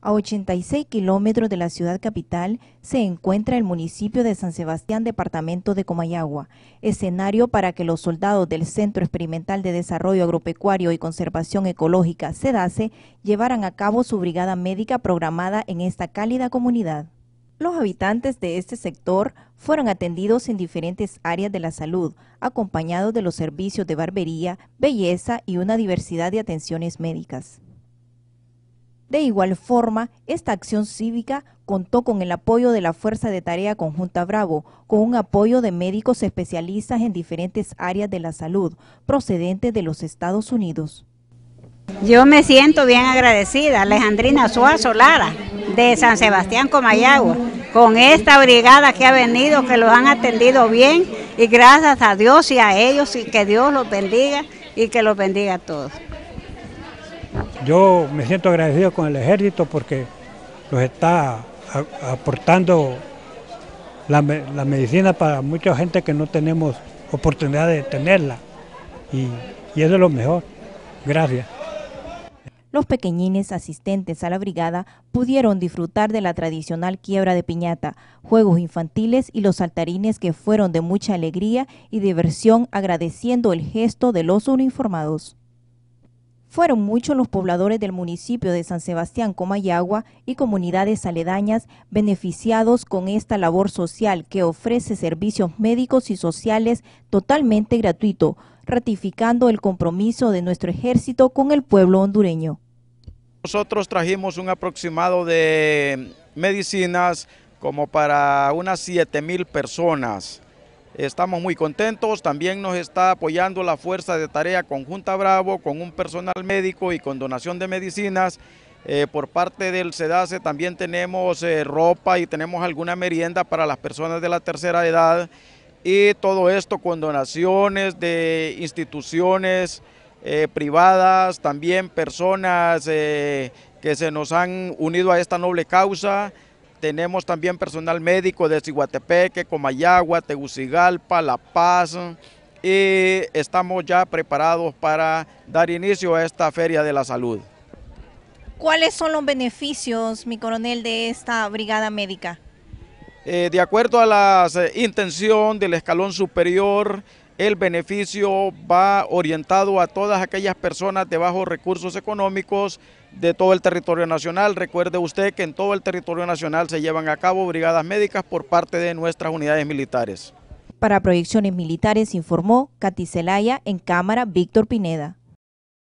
A 86 kilómetros de la ciudad capital se encuentra el municipio de San Sebastián, departamento de Comayagua, escenario para que los soldados del Centro Experimental de Desarrollo Agropecuario y Conservación Ecológica, SEDACE, llevaran a cabo su brigada médica programada en esta cálida comunidad. Los habitantes de este sector fueron atendidos en diferentes áreas de la salud, acompañados de los servicios de barbería, belleza y una diversidad de atenciones médicas. De igual forma, esta acción cívica contó con el apoyo de la Fuerza de Tarea Conjunta Bravo, con un apoyo de médicos especialistas en diferentes áreas de la salud, procedentes de los Estados Unidos. Yo me siento bien agradecida, Alejandrina Suazo Lara, de San Sebastián Comayagua, con esta brigada que ha venido, que los han atendido bien, y gracias a Dios y a ellos, y que Dios los bendiga, y que los bendiga a todos. Yo me siento agradecido con el ejército porque nos está aportando la, medicina para mucha gente que no tenemos oportunidad de tenerla. Y, y eso es lo mejor. Gracias. Los pequeñines asistentes a la brigada pudieron disfrutar de la tradicional quiebra de piñata, juegos infantiles y los saltarines que fueron de mucha alegría y diversión agradeciendo el gesto de los uniformados. Fueron muchos los pobladores del municipio de San Sebastián Comayagua y comunidades aledañas beneficiados con esta labor social que ofrece servicios médicos y sociales totalmente gratuito, ratificando el compromiso de nuestro ejército con el pueblo hondureño. Nosotros trajimos un aproximado de medicinas como para unas 7 mil personas Estamos muy contentos, también nos está apoyando la Fuerza de Tarea Conjunta Bravo con un personal médico y con donación de medicinas. Eh, por parte del SEDACE también tenemos eh, ropa y tenemos alguna merienda para las personas de la tercera edad y todo esto con donaciones de instituciones eh, privadas, también personas que se nos han unido a esta noble causa. Tenemos también personal médico de Cihuatepeque, Comayagua, Tegucigalpa, La Paz y estamos ya preparados para dar inicio a esta Feria de la Salud. ¿Cuáles son los beneficios, mi coronel, de esta brigada médica? Eh, de acuerdo a la eh, intención del escalón superior, el beneficio va orientado a todas aquellas personas de bajos recursos económicos de todo el territorio nacional. Recuerde usted que en todo el territorio nacional se llevan a cabo brigadas médicas por parte de nuestras unidades militares. Para Proyecciones Militares informó Cati en cámara Víctor Pineda.